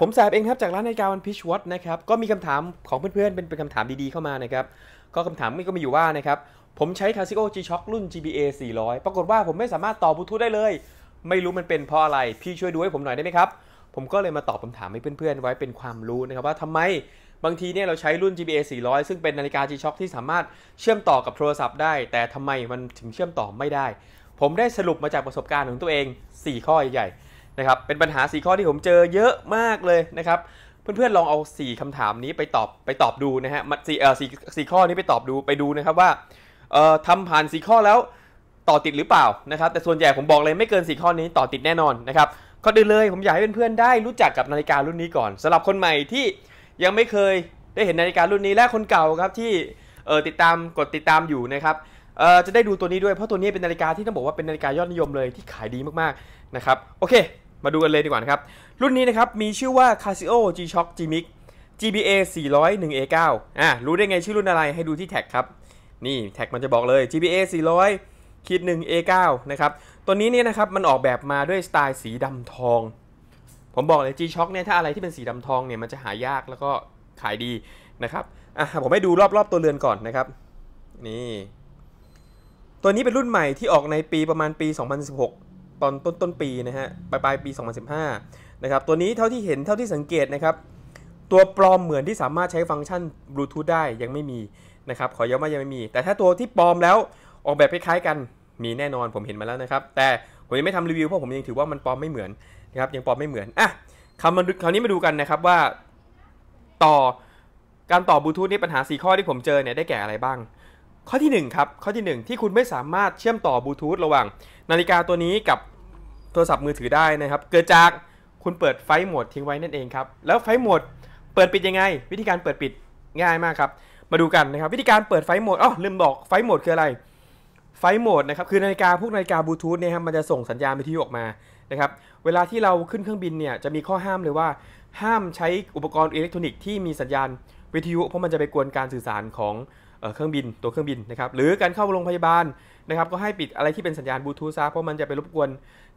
ผมแสบเองครับ จากร้านนาฬิกาวันพิชวอตนะครับ ก็มีคำถามของเพื่อนๆเป็นเป็นคำถามดีๆ เข้ามานะครับ ก็คำถามนก็มีอยู่ว่านะครับ ผมใช้ Casio G-Shock รุ่น GBA 400 ปรากฏว่าผมไม่สามารถต่อบลูทูธได้เลย ไม่รู้มันเป็นเพราะอะไรพี่ช่วยดูให้ผมหน่อยได้ไหมครับ ผมก็เลยมาตอบคำถามให้เพื่อนๆ ไว้เป็นความรู้นะครับ ว่าทำไมบางทีเนี่ยเราใช้รุ่น GBA 400 ซึ่งเป็นนาฬิกา G-Shock ที่สามารถเชื่อมต่อกับโทรศัพท์ได้ แต่ทำไมมันถึงเชื่อมต่อไม่ได้ ผมได้สรุปมาจากประสบการณ์ของตัวเอง4ข้อใหญ่นะครับเป็นปัญหา 4 ข้อที่ผมเจอเยอะมากเลยนะครับเพื่อนๆลองเอา4คำถามนี้ไปตอบไปตอบดูนะฮะมาสี่เอ่อสี่สี่ข้อนี้ไปตอบดูไปดูนะครับว่าเอ่อทำผ่าน4ข้อแล้วต่อติดหรือเปล่านะครับแต่ส่วนใหญ่ผมบอกเลยไม่เกิน4ข้อนี้ต่อติดแน่นอนนะครับก็ดีเลยผมอยากให้เพื่อนๆได้รู้จักกับนาฬิการุ่นนี้ก่อนสำหรับคนใหม่ที่ยังไม่เคยได้เห็นนาฬิการุ่นนี้และคนเก่าครับที่เออติดตามกดติดตามอยู่นะครับเออจะได้ดูตัวนี้ด้วยเพราะตัวนี้เป็นนาฬิกาที่ต้องบอกว่าเป็นนาฬิกายอดนิยมเลยที่ขายดีมากๆนะครับโอเคมาดูกันเลยดีกว่านะครับ รุ่นนี้นะครับมีชื่อว่า Casio G-Shock G-Mix GBA 401A9 อ่ารู้ได้ไงชื่อรุ่นอะไรให้ดูที่แท็กครับ นี่แท็กมันจะบอกเลย GBA 400 คิด 1A9 นะครับตัวนี้เนี่ยนะครับมันออกแบบมาด้วยสไตล์สีดำทอง ผมบอกเลย G-Shock เนี่ยถ้าอะไรที่เป็นสีดำทองเนี่ยมันจะหายากแล้วก็ขายดีนะครับอ่ะผมให้ดูรอบๆตัวเรือนก่อนนะครับนี่ตัวนี้เป็นรุ่นใหม่ที่ออกในปีประมาณปี 2016ตอนต้นต้นปีนะฮะปลายปลายปี 2015นะครับตัวนี้เท่าที่เห็นเท่าที่สังเกตนะครับตัวปลอมเหมือนที่สามารถใช้ฟังก์ชันบลูทูธได้ยังไม่มีนะครับขอย้ำว่ายังไม่มี แต่ถ้าตัวที่ปลอมแล้วออกแบบคล้าย ๆกันมีแน่นอนผมเห็นมาแล้วนะครับแต่ผมยังไม่ทำรีวิวเพราะผมยังถือว่ามันปลอมไม่เหมือนนะครับยังปลอมไม่เหมือนอ่ะคำมนคราวนี้มาดูกันนะครับว่าต่อการต่อบลูทูธนี่ปัญหา 4 ข้อที่ผมเจอเนี่ยได้แก่อะไรบ้างข้อที่1ครับข้อที่ 1ที่คุณไม่สามารถเชื่อมต่อบลูทูธระหว่าง นาฬิกาตัวนี้กับโทรศัพท์มือถือได้นะครับเกิดจากคุณเปิดไฟโหมดทิ้งไว้นั่นเองครับแล้วไฟโหมดเปิดปิดยังไง วิธีการเปิดปิดง่ายมากครับมาดูกันนะครับวิธีการเปิดไฟโหมดอ๋อลืมบอกไฟโหมดคืออะไรไฟโหมดนะครับคือนาฬิกาพวกนาฬิกาบลูทูธเนี่ยครับมันจะส่งสัญญาณวิทยุออกมานะครับเวลาที่เราขึ้นเครื่องบินเนี่ยจะมีข้อห้ามเลยว่า ห้ามใช้อุปกรณ์อิเล็กทรอนิกส์ที่มีสัญญาณวิทยุเพราะมันจะไปกวนการสื่อสารของเครื่องบินตัวเครื่องบินนะครับหรือการเข้าโรงพยาบาลนะครับก็ให้ปิดอะไรที่เป็นสัญญาณบลูทูธซะเพราะมันจะไปรบกวน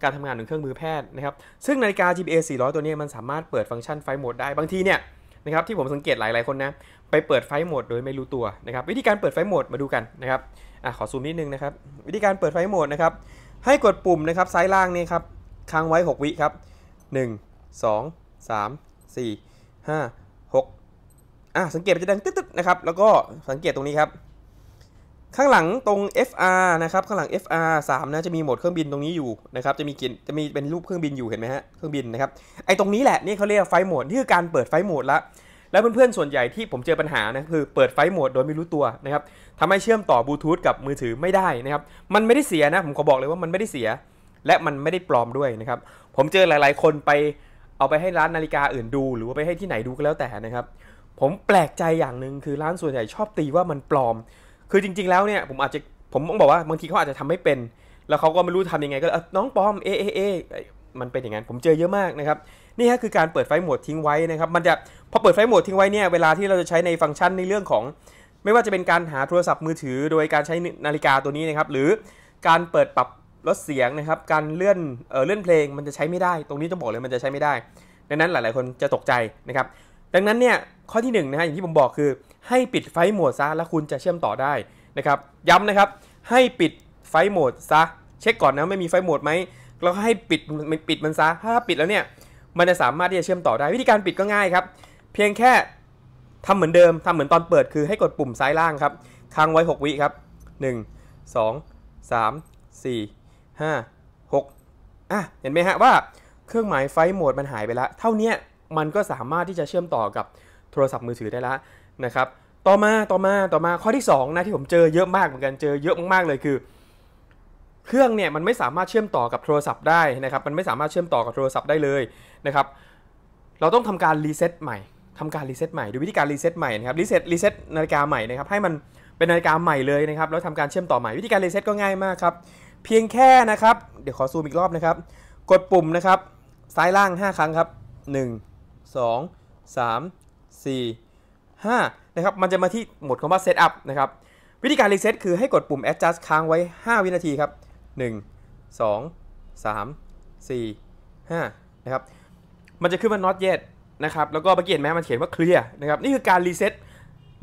การทำงานของเครื่องมือแพทย์นะครับซึ่งนาฬิกา GPS 400 ตัวนี้มันสามารถเปิดฟังก์ชันไฟโหมดได้บางทีเนี่ยนะครับที่ผมสังเกตหลายๆคนนะไปเปิดไฟโหมดโดยไม่รู้ตัวนะครับวิธีการเปิดไฟโหมดมาดูกันนะครับอ่ะขอซูมนิดนึงนะครับวิธีการเปิดไฟโหมดนะครับให้กดปุ่มนะครับซ้ายล่างนี่ครับค้างไว้6วิครับ1 2 3 4 5อ่ะสังเกตจะดังตึ๊ดๆนะครับแล้วก็สังเกตตรงนี้ครับ ข้างหลังตรง FR นะครับ ข้างหลัง FR 3นะจะมีโหมดเครื่องบินตรงนี้อยู่นะครับจะมีกินจะมีเป็นรูปเครื่องบินอยู่เห็นไหมฮะเครื่องบินนะครับไอ้ตรงนี้แหละนี่เขาเรียกไฟโหมดนี่คือการเปิดไฟโหมดละแล้วเพื่อนๆส่วนใหญ่ที่ผมเจอปัญหานะคือเปิดไฟโหมดโดยไม่รู้ตัวนะครับทำให้เชื่อมต่อบลูทูธกับมือถือไม่ได้นะครับ มันไม่ได้เสียนะผมขอบอกเลยว่ามันไม่ได้เสีย และมันไม่ได้ปลอมด้วยนะครับ ผมเจอหลายๆ คนไปเอาไปให้ร้านนาฬิกาอื่นดู หรือว่าไปให้ที่ไหนดูก็แล้วแต่นะครับผมแปลกใจอย่างหนึ่งคือร้านส่วนใหญ่ชอบตีว่ามันปลอม คือจริงๆแล้วเนี่ยผมอาจจะผมต้องบอกว่าบางทีเขาอาจจะทำไม่เป็น แล้วเขาก็ไม่รู้ทำยังไง ก็น้องปลอมเอเอเอมันเป็นอย่างนั้นผมเจอเยอะมากนะครับนี่ฮะคือการเปิดไฟโหมดทิ้งไว้นะครับ มันจะพอเปิดไฟโหมดทิ้งไว้เนี่ยเวลาที่เราจะใช้ในฟังก์ชันในเรื่องของ ไม่ว่าจะเป็นการหาโทรศัพท์มือถือโดยการใช้นาฬิกาตัวนี้นะครับหรือการเปิดปรับลดเสียงนะครับการเลื่อนเออเลื่อนเพลงมันจะใช้ไม่ได้ ตรงนี้ต้องบอกเลยมันจะใช้ไม่ได้ ดังนั้นหลายๆ คนจะตกใจนะครับดังนั้นเนี่ยข้อที่1นะฮะอย่างที่ผมบอกคือให้ปิดไฟโหมดซะแล้วคุณจะเชื่อมต่อได้นะครับย้ำนะครับให้ปิดไฟโหมดซะเช็คก่อนนะไม่มีไฟโหมดไหมแล้วให้ปิดปิดมันซะถ้าปิดแล้วเนี่ยมันจะสามารถที่จะเชื่อมต่อได้วิธีการปิดก็ง่ายครับเพียงแค่ทำเหมือนเดิมทำเหมือนตอนเปิด คือให้กดปุ่มซ้ายล่างครับค้างไว้ 6 วิครับ 1 2 3 4 5 6 อ่ะเห็นไหมฮะว่าเครื่องหมายไฟโหมดมันหายไปแล้วเท่านี้มันก็สามารถที่จะเชื่อมต่อกับโทรศัพท์มือถือได้แล้วนะครับ ต่อมา ต่อมา ต่อมา ข้อที่2นะที่ผมเจอเยอะมากเหมือนกัน เจอเยอะมากๆเลยคือ เครื่องเนี่ยมันไม่สามารถเชื่อมต่อกับโทรศัพท์ได้นะครับ มันไม่สามารถเชื่อมต่อกับโทรศัพท์ได้เลยนะครับ เราต้องทำการรีเซ็ตใหม่ทำการรีเซ็ตใหม่ด้วยวิธีการรีเซ็ตใหม่นะครับ รีเซ็ตรีเซ็ตนาฬิกาใหม่นะครับ ให้มันเป็นนาฬิกาใหม่เลยนะครับ แล้วทำาการเชื่อมต่อใหม่ วิธีการรีเซ็ตก็ง่ายมากครับ เพียงแค่นะครับ เดี๋ยวขอซูมอีกรอบนะครับ กดปุ่มนะครับซ้ายล่าง 5 ครั้งครับ 1 2 3 4 5 นะครับ มันจะมาที่หมดคำว่า setup นะครับ วิธีการรีเซ็ตคือให้กดปุ่ม adjust ค้างไว้ 5 วินาทีครับ 1 2 3 4 5นะครับมันจะขึ้นว่า not yet นะครับแล้วก็เมื่อกี้เห็นไหมมันเขียนว่า clear นะครับ นี่คือการรีเซ็ต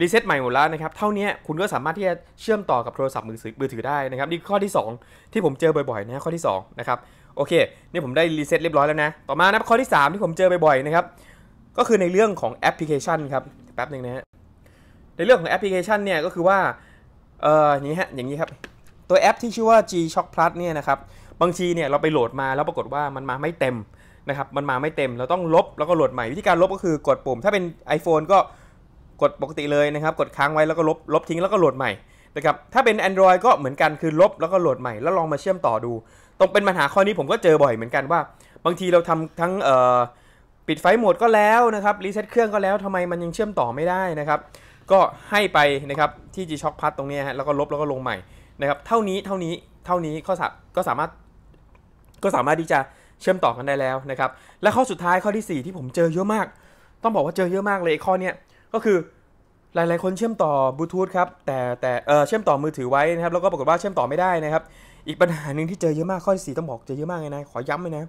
รีเซ็ตใหม่หมดแล้วนะครับ เท่านี้คุณก็สามารถที่จะเชื่อมต่อกับโทรศัพท์มือถือมือถือได้นะครับ นี่ข้อที่ 2 ที่ผมเจอบ่อยๆนะข้อที่2นะครับโอเคนี่ผมได้รีเซ็ตเรียบร้อยแล้วนะ ต่อมานะข้อที่ 3 ที่ผมเจอบ่อยๆนะครับก็คือในเรื่องของแอปพลิเคชันครับแป๊บหนึ่งนะฮะในเรื่องของแอปพลิเคชันเนี่ยก็คือว่าเอออย่างนี้ฮะอย่างนี้ครับตัวแอป ที่ชื่อว่า G Shock Plus เนี่ยนะครับบางทีเนี่ยเราไปโหลดมาแล้วปรากฏว่ามันมาไม่เต็มนะครับมันมาไม่เต็มเราต้องลบแล้วก็โหลดใหม่วิธีการลบก็คือกดปุ่ม ถ้าเป็น iPhone ก็กดปกติเลยนะครับ กดค้างไว้แล้วก็ลบลบทิ้งแล้วก็โหลดใหม่นะครับถ้าเป็น Android ก็เหมือนกันคือลบแล้วก็โหลดใหม่ แล้วลองมาเชื่อมต่อดู ตรงเป็นปัญหาข้อนี้ผมก็เจอบ่อยเหมือนกันว่า บางทีเราทำทั้งเอ่อปิดไฟโหมดก็แล้วนะครับ รีเซ็ตเครื่องก็แล้วทำไมมันยังเชื่อมต่อไม่ได้นะครับก็ให้ไปนะครับที่ G-Shock พัดตรงนี้ฮะแล้วก็ลบแล้วก็ลงใหม่นะครับเท่านี้เท่านี้เท่านี้ก็สาก็สามารถ ก็สามารถที่จะเชื่อมต่อกันได้แล้วนะครับและข้อสุดท้ายข้อที่ 4 ที่ผมเจอเยอะมาก ต้องบอกว่าเจอเยอะมากเลยข้อเนี้ยก็คือหลายๆคนเชื่อมต่อบลูทูธครับแต่แต่เออเชื่อมต่อมือถือไว้นะครับแล้วก็ปรากฏว่าเชื่อมต่อไม่ได้นะครับ อีกปัญหาหนึ่งที่เจอเยอะมากข้อที่ 4 ต้องบอกเจอเยอะมากเลยนะขอย้ำเลยนะ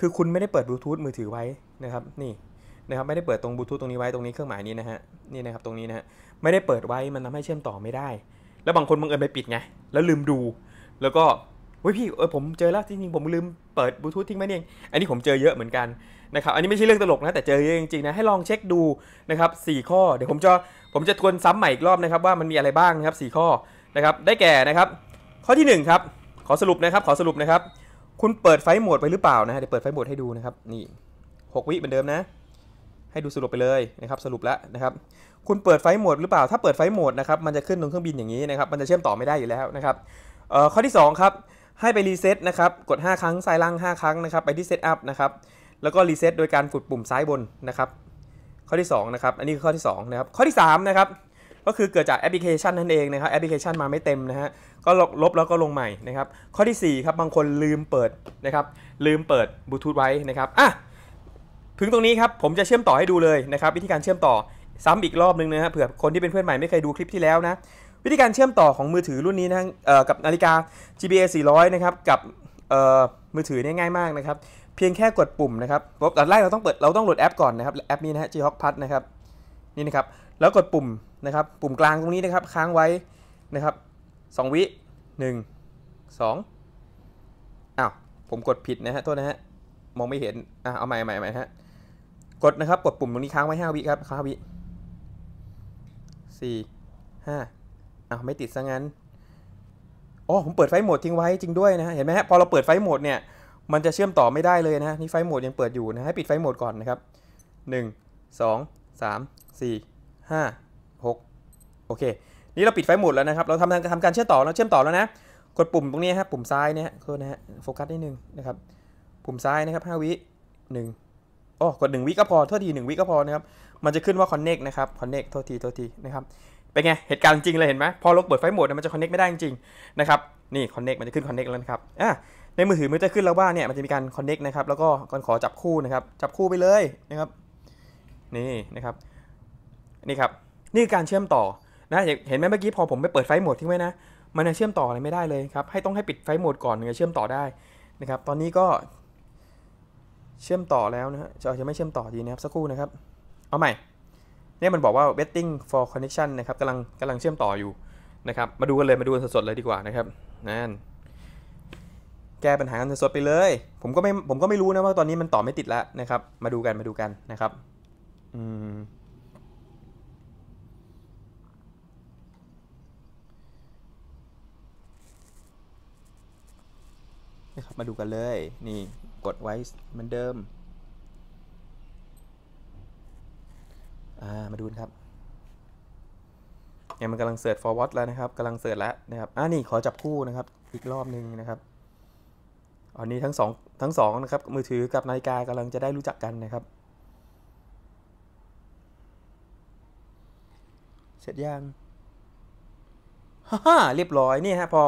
คือคุณไม่ได้เปิดบลูทูธมือถือไว้นะครับนี่นะครับ ไม่ได้เปิดตรงบลูทูธตรงนี้ไว้ตรงนี้เครื่องหมายนี้นะฮะนี่นะครับตรงนี้นะฮะไม่ได้เปิดไว้มันทำให้เชื่อมต่อไม่ได้ แล้วบางคนบังเอิญไปปิดไงแล้วลืมดู แล้วก็เฮ้ยพี่เออผมเจอแล้วจริงๆผมลืมเปิดบลูทูธทิ้งไว้เองอันนี้ผมเจอเยอะเหมือนกันนะครับอันนี้ไม่ใช่เรื่องตลกนะแต่เจอเยอะจริงๆนะให้ลองเช็คดูนะครับสี่ข้อเดี๋ยวผมจะผมจะทวนซ้ำใหม่อีกรอบนะครับว่ามันมีอะไรบ้างนะครับสี่ข้อนะครับได้แก่นะครับ ข้อที่1ครับขอสรุปนะครับ ขอสรุปนะครับคุณเปิดไฟโหมดไปหรือเปล่านะฮะเดี๋ยวเปิดไฟโหมดให้ดูนะครับนี่6วิเหมือนเดิมนะ ให้ดูสรุปไปเลยนะครับ สรุปแล้วนะครับ คุณเปิดไฟโหมดหรือเปล่า ถ้าเปิดไฟโหมดนะครับมันจะขึ้นตรงเครื่องบินอย่างนี้นะครับมันจะเชื่อมต่อไม่ได้อยู่แล้วนะครับข้อที่2ครับให้ไปรีเซ็ตนะครับ กด 5 ครั้งซ้ายล่าง5 ครั้งนะครับไปที่เซตอัพนะครับ แล้วก็รีเซ็ตโดยการกดปุ่มซ้ายบนนะครับ ข้อที่2นะครับอันนี้คือข้อที่2นะครับข้อที่3นะครับก็คือเกิดจากแอปพลิเคชันนั่นเองนะครับ แอปพลิเคชันมาไม่เต็มนะฮะ ก็ลบแล้วก็ลงใหม่นะครับ ข้อที่4ครับ บางคนลืมเปิดนะครับ ลืมเปิดบลูทูธไว้นะครับ อ่ะ ถึงตรงนี้ครับ ผมจะเชื่อมต่อให้ดูเลยนะครับวิธีการเชื่อมต่อซ้ำอีกรอบนึงนะฮะเผื่อคนที่เป็นเพื่อนใหม่ไม่เคยดูคลิปที่แล้วนะ วิธีการเชื่อมต่อของมือถือรุ่นนี้นะกับนาฬิกา GBA 400นะครับ กับมือถือเนี่ยง่ายมากนะครับ เพียงแค่กดปุ่มนะครับตอนแรกเราต้องเปิด เราต้องโหลดแอปก่อนนะครับ แอปนี้นะฮะ G-Hawk Plus นะครับนี่นะครับแล้วกดปุ่มนะครับปุ่มกลางตรงนี้นะครับค้างไว้นะครับ 2 วิ 1 2อ้าวผมกดผิดนะฮะโทษนะฮะมองไม่เห็นอ่ะเอาใหม่ใหม่ใหม่ฮะกดนะครับกดปุ่มตรงนี้ค้างไว้5วิครับค้างวิสี่ห้าอ้าว ไม่ติดซะงั้นอ๋อผมเปิดไฟโหมดทิ้งไว้จริงด้วยนะเห็นไหมฮะพอเราเปิดไฟโหมดเนี่ยมันจะเชื่อมต่อไม่ได้เลยนะนี่ไฟโหมดยังเปิดอยู่นะให้ปิดไฟโหมดก่อนนะครับ 1 2 3 4 5โอเค นี่เราปิดไฟหมดแล้วนะครับ เราทำทำการเชื่อมต่อเราเชื่อมต่อแล้วนะ กดปุ่มตรงนี้ครับปุ่มซ้ายเนี่ยโทษนะฮะ โฟกัสนิดนึงนะครับ ปุ่มซ้ายนะครับ5วิ1โอ้กด1วิก็พอโทษที1วิก็พอนะครับ มันจะขึ้นว่า connect นะครับ connect โทษทีโทษทีนะครับ เป็นไง เหตุการณ์จริงเลยเห็นไหมพอเราเปิดไฟหมดมันจะ connect ไม่ได้จริงนะครับ นี่ connect มันจะขึ้น connect แล้วนะครับ อ่ะ ในมือถือมันจะขึ้นแล้วว่าเนี่ยมันจะมีการ connect นะครับแล้วก็ก่อนขอจับคู่นะครับจับคู่ไปเลยนะครับนี่นะครับนี่ครับนี่การเชื่อมต่อนะเห็นไหมเมื่อกี้พอผมไปเปิดไฟโหมดทิ้งไว้นะมันจะเชื่อมต่ออะไรไม่ได้เลยครับ ให้ต้องให้ปิดไฟโหมดก่อนถึงจะเชื่อมต่อได้นะครับ ตอนนี้ก็ เชื่อมต่อแล้วนะฮะจะจะไม่เชื่อมต่อดีนะครับ สักครู่นะครับ เอาใหม่ เนี่ยมันบอกว่า waiting for connection นะครับกำลังกำลังเชื่อมต่ออยู่นะครับ มาดูกันเลยมาดูสดๆเลยดีกว่านะครับนั่น แก้ปัญหากันสดๆไปเลย ผมก็ไม่ผมก็ไม่รู้นะว่าตอนนี้มันต่อไม่ติดแล้วนะครับ มาดูกันมาดูกันนะครับ อืมนะครับมาดูกันเลยนี่กดไว้ เหมือนเดิมามาดูนครับเนี่ยมันกำลังเสิร์ช forward แล้วนะครับกำลังเสิร์ชแล้วนะครับอ่านี่ขอจับคู่นะครับ อีกรอบหนึ่งนะครับอันนี้ทั้งสองทั้งสองนะครับมือถือกับนาฬิกากำลังจะได้รู้จักกันนะครับ เสร็จยังฮ่าเรียบร้อย นี่ฮะพอ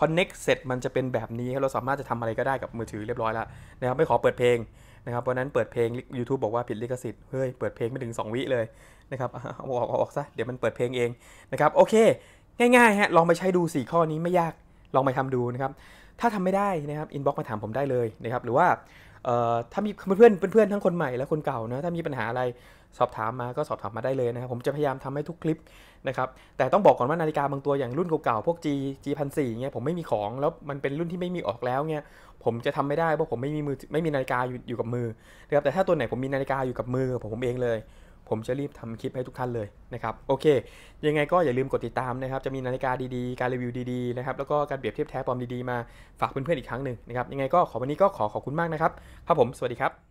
คอนเน็กเสร็จมันจะเป็นแบบนี้เราสามารถจะทำอะไรก็ได้กับมือถือเรียบร้อยแล้วนะครับไม่ขอเปิดเพลง นะครับ เพราะนั้นเปิดเพลง YouTube บอกว่าผิดลิขสิทธิ์เฮ้ย เปิดเพลงไม่ถึง 2 วิเลยนะครับเอาออกเอาออกซะ เดี๋ยวมันเปิดเพลงเองนะครับโอเค ง่ายๆฮะลองไปใช้ดู 4 ข้อนี้ไม่ยากลองไปทำดูนะครับ ถ้าทำไม่ได้นะครับอินบ็อกซ์มาถามผมได้เลยนะครับหรือว่าถ้ามีเพื่อนเพื่อนทั้งคนใหม่และคนเก่านะถ้ามีปัญหาอะไรสอบถามมาก็สอบถามมาได้เลยนะครับผมจะพยายามทำให้ทุกคลิปนะครับแต่ต้องบอกก่อนว่านาฬิกาบางตัวอย่างรุ่นเก่าๆพวก G G พันสี่เงี้ยผมไม่มีของแล้วมันเป็นรุ่นที่ไม่มีออกแล้วเงี้ยผมจะทำไม่ได้ เพราะผมไม่มีมือไม่มีนาฬิกาอยู่อยู่กับมือนะครับแต่ถ้าตัวไหนผมมีนาฬิกาอยู่กับมือผมเองเลยผมจะรีบทำคลิปให้ทุกท่านเลยนะครับ โอเค ยังไงก็อย่าลืมกดติดตามนะครับ จะมีนาฬิกาดีๆ การรีวิวดีๆนะครับแล้วก็การเปรียบเทียบแท้ปลอมดีๆ มาฝากเพื่อนๆอีกครั้งหนึ่งนะครับยังไงก็ขอวันนี้ก็ขอขอบคุณมากนะครับครับผมสวัสดีครับ